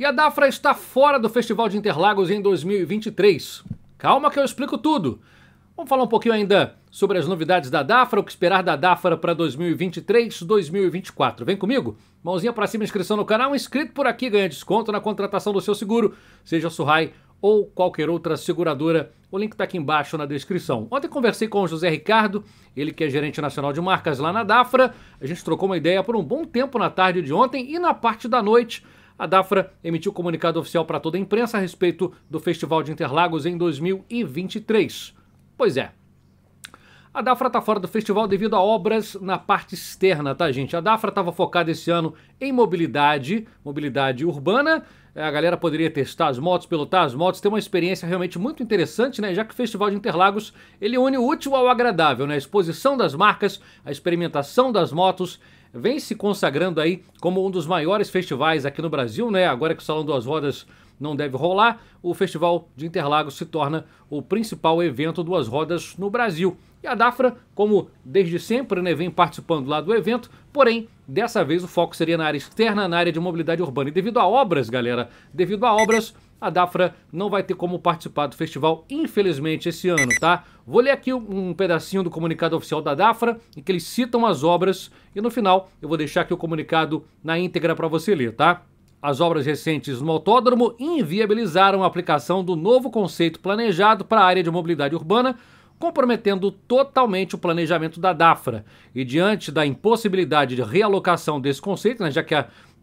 E a Dafra está fora do Festival de Interlagos em 2023. Calma que eu explico tudo. Vamos falar um pouquinho ainda sobre as novidades da Dafra, o que esperar da Dafra para 2023, 2024. Vem comigo? Mãozinha para cima, inscrição no canal, inscrito por aqui ganha desconto na contratação do seu seguro, seja Surrai ou qualquer outra seguradora. O link está aqui embaixo na descrição. Ontem conversei com o José Ricardo, ele que é gerente nacional de marcas lá na Dafra. A gente trocou uma ideia por um bom tempo na tarde de ontem e na parte da noite a DAFRA emitiu comunicado oficial para toda a imprensa a respeito do Festival de Interlagos em 2023. Pois é. A DAFRA está fora do festival devido a obras na parte externa, tá, gente? A DAFRA estava focada esse ano em mobilidade, mobilidade urbana. É, a galera poderia testar as motos, pilotar as motos, ter uma experiência realmente muito interessante, né? Já que o Festival de Interlagos, ele une o útil ao agradável, né? A exposição das marcas, a experimentação das motos vem se consagrando aí como um dos maiores festivais aqui no Brasil, né? Agora que o Salão Duas Rodas não deve rolar, o Festival de Interlagos se torna o principal evento Duas Rodas no Brasil. E a Dafra, como desde sempre, né, vem participando lá do evento, porém, dessa vez o foco seria na área externa, na área de mobilidade urbana. E devido a obras, galera, devido a obras, a Dafra não vai ter como participar do festival, infelizmente, esse ano, tá? Vou ler aqui um pedacinho do comunicado oficial da Dafra, em que eles citam as obras, e no final eu vou deixar aqui o comunicado na íntegra para você ler, tá? As obras recentes no autódromo inviabilizaram a aplicação do novo conceito planejado para a área de mobilidade urbana, comprometendo totalmente o planejamento da DAFRA. E diante da impossibilidade de realocação desse conceito, né, já que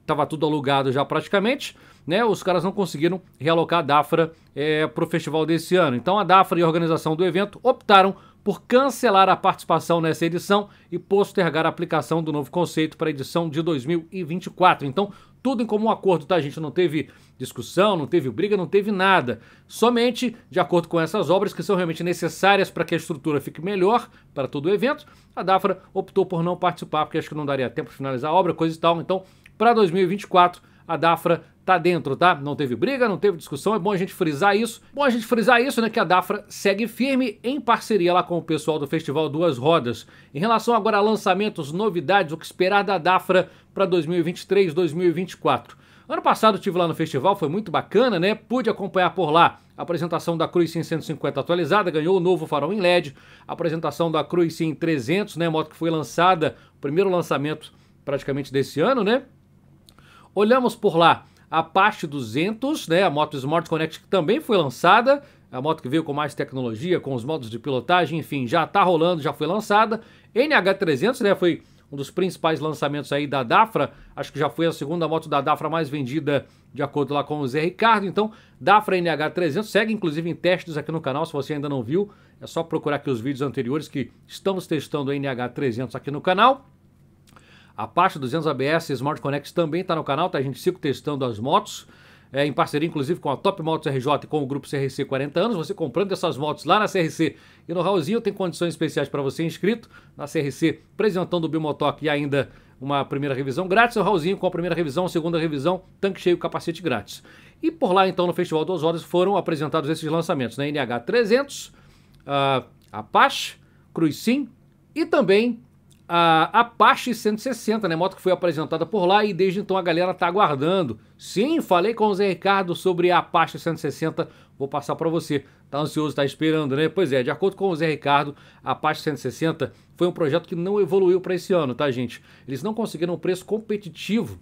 estava tudo alugado já praticamente, né, os caras não conseguiram realocar a Dafra é, para o festival desse ano. Então a Dafra e a organização do evento optaram por cancelar a participação nessa edição e postergar a aplicação do novo conceito para a edição de 2024. Então, tudo em comum acordo, tá, gente? Não teve discussão, não teve briga, não teve nada. Somente de acordo com essas obras que são realmente necessárias para que a estrutura fique melhor para todo o evento, a Dafra optou por não participar porque acho que não daria tempo de finalizar a obra, coisa e tal. Então, para 2024 a Dafra tá dentro, tá? Não teve briga, não teve discussão, é bom a gente frisar isso. Bom a gente frisar isso, né, que a Dafra segue firme em parceria lá com o pessoal do Festival Duas Rodas. Em relação agora a lançamentos, novidades, o que esperar da Dafra para 2023, 2024. Ano passado tive lá no festival, foi muito bacana, né? Pude acompanhar por lá a apresentação da Cruze 150 atualizada, ganhou o novo farol em LED, a apresentação da Cruze 300, né, moto que foi lançada, o primeiro lançamento praticamente desse ano, né? Olhamos por lá a Apache 200, né, a moto Smart Connect que também foi lançada, a moto que veio com mais tecnologia, com os modos de pilotagem, enfim, já tá rolando, já foi lançada. NH300, né, foi um dos principais lançamentos aí da Dafra, acho que já foi a segunda moto da Dafra mais vendida, de acordo lá com o Zé Ricardo, então Dafra NH300 segue inclusive em testes aqui no canal, se você ainda não viu, é só procurar aqui os vídeos anteriores que estamos testando o NH300 aqui no canal. A Apache 200 ABS Smart Connect também está no canal, tá? A gente fica testando as motos. É, em parceria inclusive com a Top Motos RJ e com o grupo CRC 40 anos. Você comprando essas motos lá na CRC e no Raulzinho tem condições especiais para você inscrito na CRC, apresentando o Bimotoque e ainda uma primeira revisão grátis. O Raulzinho com a primeira revisão, a segunda revisão, tanque cheio, capacete grátis. E por lá então no Festival das Horas foram apresentados esses lançamentos, né? NH 300, uh, Apache, Cruz Sim e também a Apache 160, né? Moto que foi apresentada por lá e desde então a galera tá aguardando. Sim, falei com o Zé Ricardo sobre a Apache 160, vou passar para você. Tá ansioso, tá esperando, né? Pois é, de acordo com o Zé Ricardo, a Apache 160 foi um projeto que não evoluiu para esse ano, tá, gente? Eles não conseguiram um preço competitivo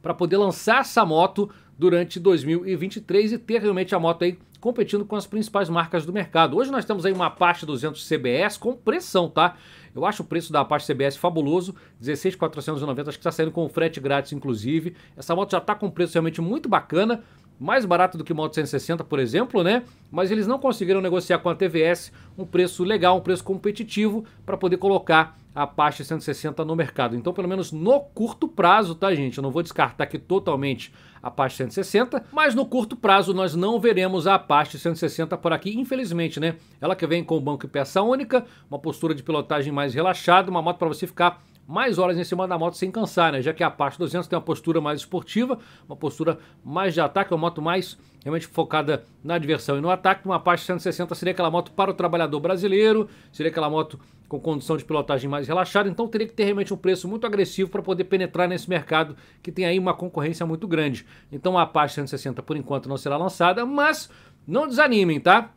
para poder lançar essa moto durante 2023 e ter realmente a moto aí competindo com as principais marcas do mercado. Hoje nós temos aí uma Apache 200 CBS com pressão, tá? Eu acho o preço da Apache CBS fabuloso, 16,490, acho que está saindo com frete grátis inclusive. Essa moto já está com um preço realmente muito bacana mais barato do que o Moto 160, por exemplo, né? Mas eles não conseguiram negociar com a TVS um preço legal, um preço competitivo para poder colocar a Apache 160 no mercado. Então, pelo menos no curto prazo, tá, gente? Eu não vou descartar aqui totalmente a Apache 160, mas no curto prazo nós não veremos a Apache 160 por aqui, infelizmente, né? Ela que vem com o banco e peça única, uma postura de pilotagem mais relaxada, uma moto para você ficar mais horas em cima da moto sem cansar, né? Já que a Apache 200 tem uma postura mais esportiva, uma postura mais de ataque, uma moto mais realmente focada na diversão e no ataque. Uma Apache 160 seria aquela moto para o trabalhador brasileiro, seria aquela moto com condição de pilotagem mais relaxada, então teria que ter realmente um preço muito agressivo para poder penetrar nesse mercado que tem aí uma concorrência muito grande. Então a Apache 160 por enquanto não será lançada, mas não desanimem, tá?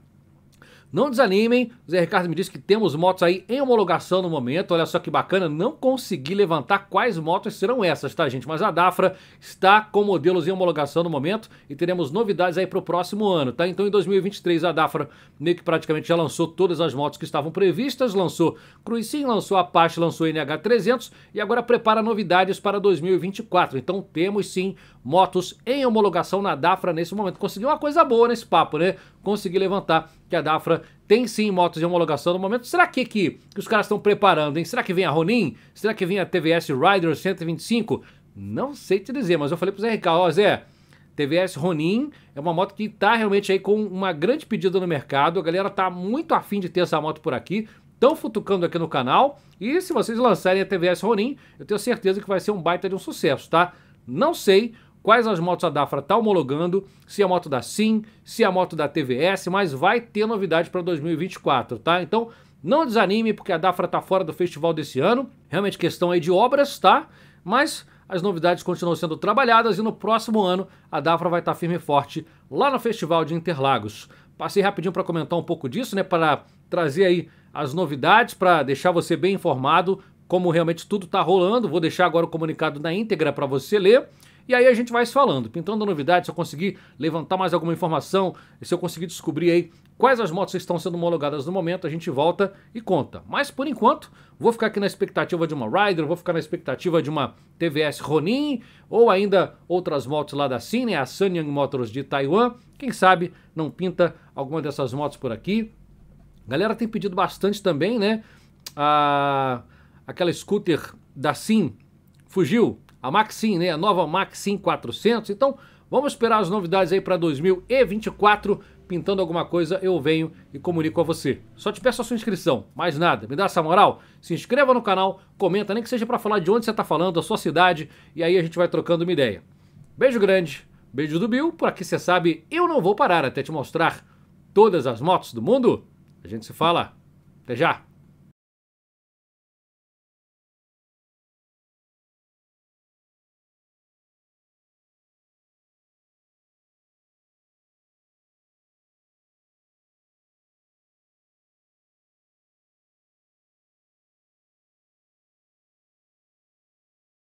Não desanimem, o Zé Ricardo me disse que temos motos aí em homologação no momento, olha só que bacana, não consegui levantar quais motos serão essas, tá gente? Mas a Dafra está com modelos em homologação no momento e teremos novidades aí para o próximo ano, tá? Então em 2023 a Dafra meio que praticamente já lançou todas as motos que estavam previstas, lançou Cruisin, lançou Apache, lançou NH300 e agora prepara novidades para 2024. Então temos sim motos em homologação na Dafra nesse momento. Consegui uma coisa boa nesse papo, né? Consegui levantar que a Dafra tem sim motos de homologação no momento. Será que, que, que os caras estão preparando, hein? Será que vem a Ronin? Será que vem a TVS Rider 125? Não sei te dizer, mas eu falei pro Zé Ricardo, ó Zé, TVS Ronin é uma moto que está realmente aí com uma grande pedida no mercado. A galera tá muito afim de ter essa moto por aqui. Estão futucando aqui no canal. E se vocês lançarem a TVS Ronin, eu tenho certeza que vai ser um baita de um sucesso, tá? Não sei quais as motos a Dafra está homologando, se é a moto da Sim, se é a moto da TVS, mas vai ter novidade para 2024, tá? Então não desanime, porque a Dafra está fora do festival desse ano, realmente questão aí de obras, tá? Mas as novidades continuam sendo trabalhadas e no próximo ano a Dafra vai estar tá firme e forte lá no Festival de Interlagos. Passei rapidinho para comentar um pouco disso, né, para trazer aí as novidades, para deixar você bem informado como realmente tudo está rolando. Vou deixar agora o comunicado na íntegra para você ler. E aí a gente vai se falando, pintando novidades, se eu conseguir levantar mais alguma informação, se eu conseguir descobrir aí quais as motos estão sendo homologadas no momento, a gente volta e conta. Mas por enquanto, vou ficar aqui na expectativa de uma Rider, vou ficar na expectativa de uma TVS Ronin, ou ainda outras motos lá da Cine, a Sanyang Motors de Taiwan. Quem sabe não pinta alguma dessas motos por aqui. galera tem pedido bastante também, né? A... Ah, aquela scooter da Sim fugiu, a Maxim, né? A nova Maxim 400. Então, vamos esperar as novidades aí para 2024. Pintando alguma coisa, eu venho e comunico a você. Só te peço a sua inscrição, mais nada. Me dá essa moral? Se inscreva no canal, comenta, nem que seja para falar de onde você está falando, a sua cidade, e aí a gente vai trocando uma ideia. Beijo grande, beijo do Bill, por aqui você sabe, eu não vou parar até te mostrar todas as motos do mundo. A gente se fala. Até já!